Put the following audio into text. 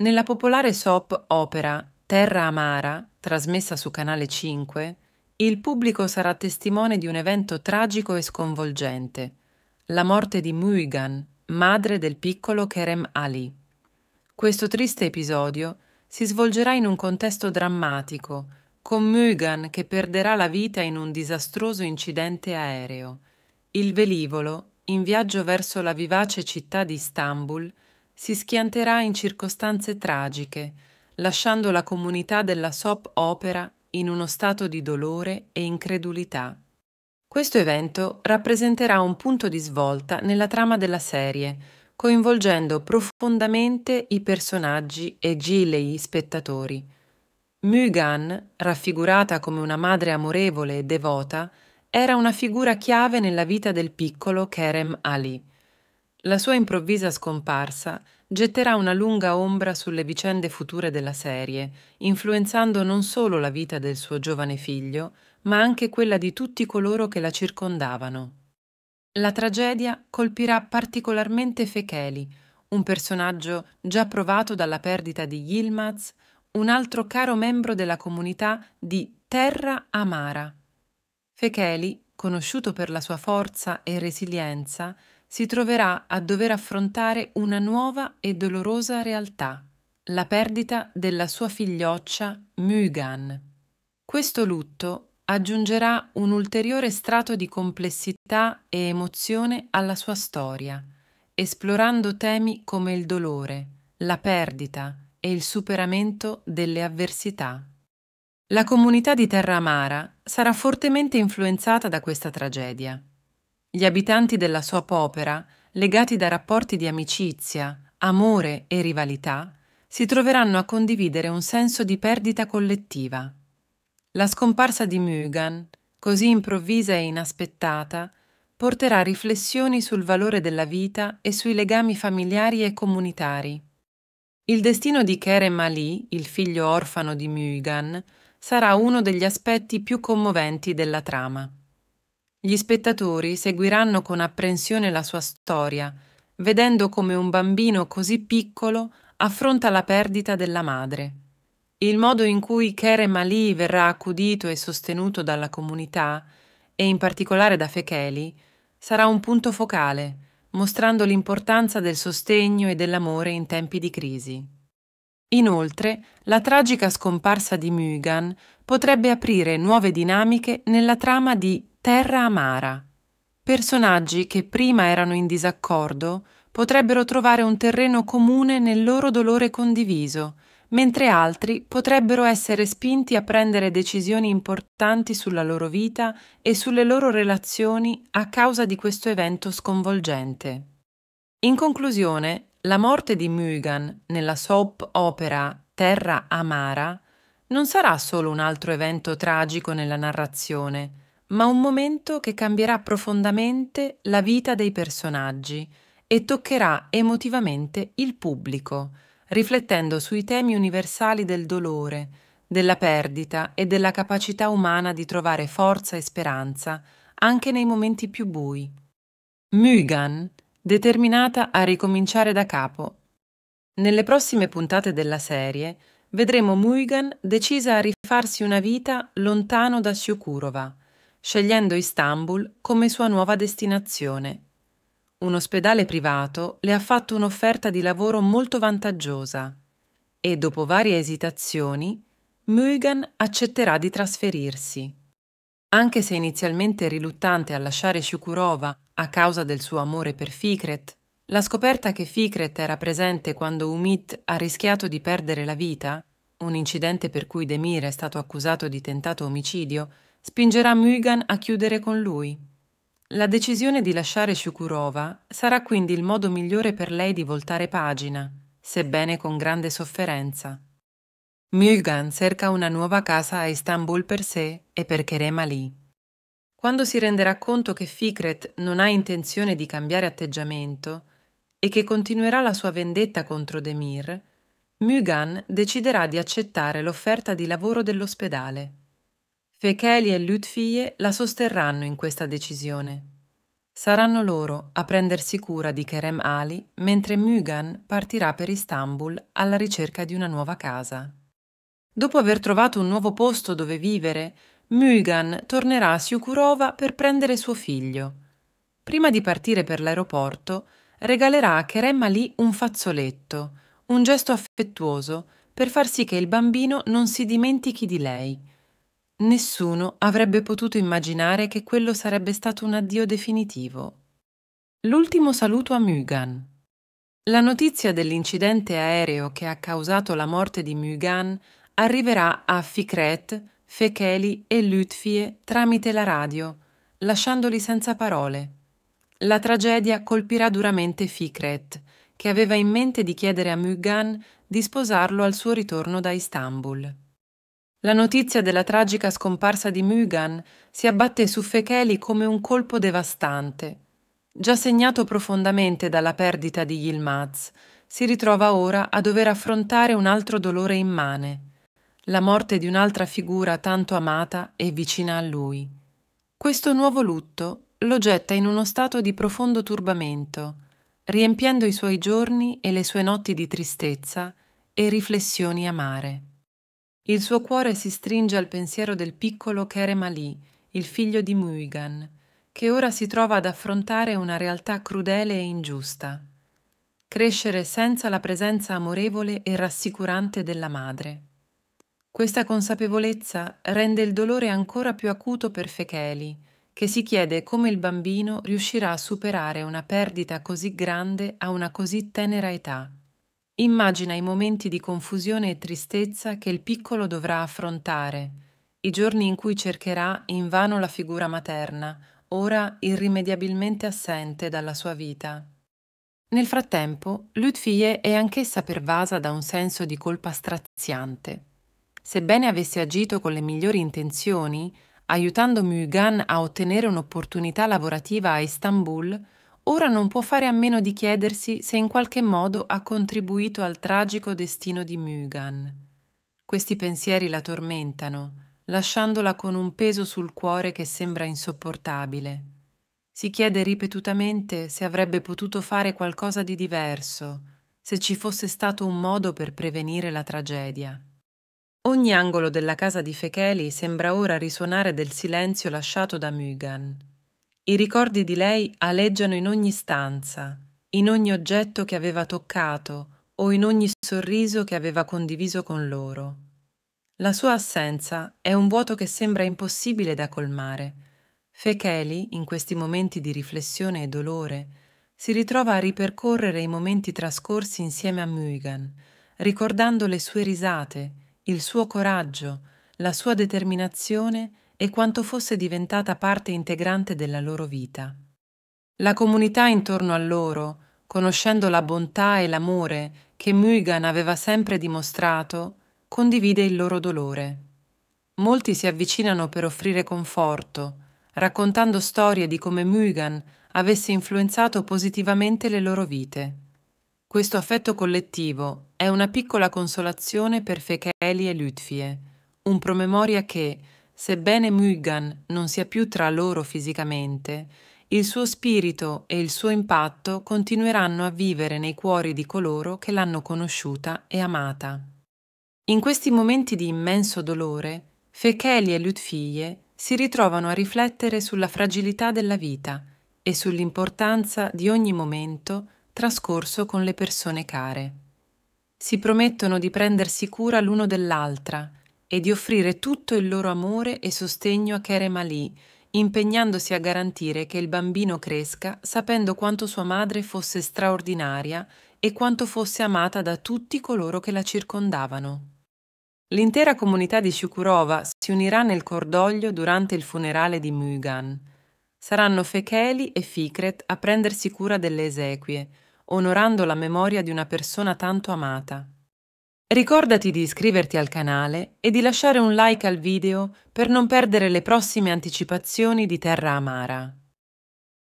Nella popolare soap opera Terra amara, trasmessa su Canale 5, il pubblico sarà testimone di un evento tragico e sconvolgente, la morte di Muigan, madre del piccolo Kerem Ali. Questo triste episodio si svolgerà in un contesto drammatico, con Mugan che perderà la vita in un disastroso incidente aereo. Il velivolo, in viaggio verso la vivace città di Istanbul, si schianterà in circostanze tragiche, lasciando la comunità della soap opera in uno stato di dolore e incredulità. Questo evento rappresenterà un punto di svolta nella trama della serie, coinvolgendo profondamente i personaggi e Gil e gli spettatori. Mugan, raffigurata come una madre amorevole e devota, era una figura chiave nella vita del piccolo Kerem Ali. La sua improvvisa scomparsa getterà una lunga ombra sulle vicende future della serie, influenzando non solo la vita del suo giovane figlio, ma anche quella di tutti coloro che la circondavano. La tragedia colpirà particolarmente Fecheli, un personaggio già provato dalla perdita di Yilmaz, un altro caro membro della comunità di Terra Amara. Fecheli, conosciuto per la sua forza e resilienza, si troverà a dover affrontare una nuova e dolorosa realtà, la perdita della sua figlioccia Mugan. Questo lutto aggiungerà un ulteriore strato di complessità e emozione alla sua storia, esplorando temi come il dolore, la perdita e il superamento delle avversità. La comunità di Terra Amara sarà fortemente influenzata da questa tragedia gli abitanti della sua popera, legati da rapporti di amicizia, amore e rivalità, si troveranno a condividere un senso di perdita collettiva. La scomparsa di Mugan, così improvvisa e inaspettata, porterà riflessioni sul valore della vita e sui legami familiari e comunitari. Il destino di Kerem Ali, il figlio orfano di Mugan, sarà uno degli aspetti più commoventi della trama. Gli spettatori seguiranno con apprensione la sua storia, vedendo come un bambino così piccolo affronta la perdita della madre. Il modo in cui Kerem Ali verrà accudito e sostenuto dalla comunità, e in particolare da Fecheli, sarà un punto focale, mostrando l'importanza del sostegno e dell'amore in tempi di crisi. Inoltre, la tragica scomparsa di Mugan potrebbe aprire nuove dinamiche nella trama di Terra amara. Personaggi che prima erano in disaccordo potrebbero trovare un terreno comune nel loro dolore condiviso, mentre altri potrebbero essere spinti a prendere decisioni importanti sulla loro vita e sulle loro relazioni a causa di questo evento sconvolgente. In conclusione, la morte di Mugan nella soap opera Terra amara non sarà solo un altro evento tragico nella narrazione, ma un momento che cambierà profondamente la vita dei personaggi e toccherà emotivamente il pubblico, riflettendo sui temi universali del dolore, della perdita e della capacità umana di trovare forza e speranza anche nei momenti più bui. Mugan, determinata a ricominciare da capo. Nelle prossime puntate della serie vedremo Mugan decisa a rifarsi una vita lontano da Siokurova scegliendo Istanbul come sua nuova destinazione. Un ospedale privato le ha fatto un'offerta di lavoro molto vantaggiosa e dopo varie esitazioni Mugan accetterà di trasferirsi. Anche se inizialmente riluttante a lasciare Shukurova a causa del suo amore per Fikret, la scoperta che Fikret era presente quando Umit ha rischiato di perdere la vita, un incidente per cui Demir è stato accusato di tentato omicidio, spingerà Mugan a chiudere con lui. La decisione di lasciare Shukurova sarà quindi il modo migliore per lei di voltare pagina, sebbene con grande sofferenza. Mugan cerca una nuova casa a Istanbul per sé e per Kerem Ali. Quando si renderà conto che Fikret non ha intenzione di cambiare atteggiamento e che continuerà la sua vendetta contro Demir, Mugan deciderà di accettare l'offerta di lavoro dell'ospedale. Fecheli e Lutfie la sosterranno in questa decisione. Saranno loro a prendersi cura di Kerem Ali mentre Mugan partirà per Istanbul alla ricerca di una nuova casa. Dopo aver trovato un nuovo posto dove vivere, Mugan tornerà a Siukurova per prendere suo figlio. Prima di partire per l'aeroporto, regalerà a Kerem Ali un fazzoletto, un gesto affettuoso per far sì che il bambino non si dimentichi di lei Nessuno avrebbe potuto immaginare che quello sarebbe stato un addio definitivo. L'ultimo saluto a Mugan. La notizia dell'incidente aereo che ha causato la morte di Mugan arriverà a Fikret, Fekeli e Lutfie tramite la radio, lasciandoli senza parole. La tragedia colpirà duramente Fikret, che aveva in mente di chiedere a Mugan di sposarlo al suo ritorno da Istanbul. La notizia della tragica scomparsa di Mugan si abbatte su Fecheli come un colpo devastante. Già segnato profondamente dalla perdita di Yilmaz, si ritrova ora a dover affrontare un altro dolore immane, la morte di un'altra figura tanto amata e vicina a lui. Questo nuovo lutto lo getta in uno stato di profondo turbamento, riempiendo i suoi giorni e le sue notti di tristezza e riflessioni amare. Il suo cuore si stringe al pensiero del piccolo Kerem Ali, il figlio di Muigan, che ora si trova ad affrontare una realtà crudele e ingiusta. Crescere senza la presenza amorevole e rassicurante della madre. Questa consapevolezza rende il dolore ancora più acuto per Fecheli, che si chiede come il bambino riuscirà a superare una perdita così grande a una così tenera età. Immagina i momenti di confusione e tristezza che il piccolo dovrà affrontare, i giorni in cui cercherà invano la figura materna, ora irrimediabilmente assente dalla sua vita. Nel frattempo, Lutfie è anch'essa pervasa da un senso di colpa straziante. Sebbene avesse agito con le migliori intenzioni, aiutando Mugan a ottenere un'opportunità lavorativa a Istanbul, ora non può fare a meno di chiedersi se in qualche modo ha contribuito al tragico destino di Mugan. Questi pensieri la tormentano, lasciandola con un peso sul cuore che sembra insopportabile. Si chiede ripetutamente se avrebbe potuto fare qualcosa di diverso, se ci fosse stato un modo per prevenire la tragedia. Ogni angolo della casa di Fecheli sembra ora risuonare del silenzio lasciato da Mugan. I ricordi di lei aleggiano in ogni stanza, in ogni oggetto che aveva toccato o in ogni sorriso che aveva condiviso con loro. La sua assenza è un vuoto che sembra impossibile da colmare. Fecheli, in questi momenti di riflessione e dolore, si ritrova a ripercorrere i momenti trascorsi insieme a Muigan, ricordando le sue risate, il suo coraggio, la sua determinazione e quanto fosse diventata parte integrante della loro vita. La comunità intorno a loro, conoscendo la bontà e l'amore che Muigan aveva sempre dimostrato, condivide il loro dolore. Molti si avvicinano per offrire conforto, raccontando storie di come Muigan avesse influenzato positivamente le loro vite. Questo affetto collettivo è una piccola consolazione per Fecheli e Lutfie, un promemoria che, Sebbene Mugan non sia più tra loro fisicamente, il suo spirito e il suo impatto continueranno a vivere nei cuori di coloro che l'hanno conosciuta e amata. In questi momenti di immenso dolore, Fecheli e Lutfie si ritrovano a riflettere sulla fragilità della vita e sull'importanza di ogni momento trascorso con le persone care. Si promettono di prendersi cura l'uno dell'altra e di offrire tutto il loro amore e sostegno a Kerem Ali, impegnandosi a garantire che il bambino cresca sapendo quanto sua madre fosse straordinaria e quanto fosse amata da tutti coloro che la circondavano. L'intera comunità di Shukurova si unirà nel cordoglio durante il funerale di Mugan. Saranno Fekeli e Fikret a prendersi cura delle esequie, onorando la memoria di una persona tanto amata. Ricordati di iscriverti al canale e di lasciare un like al video per non perdere le prossime anticipazioni di Terra Amara.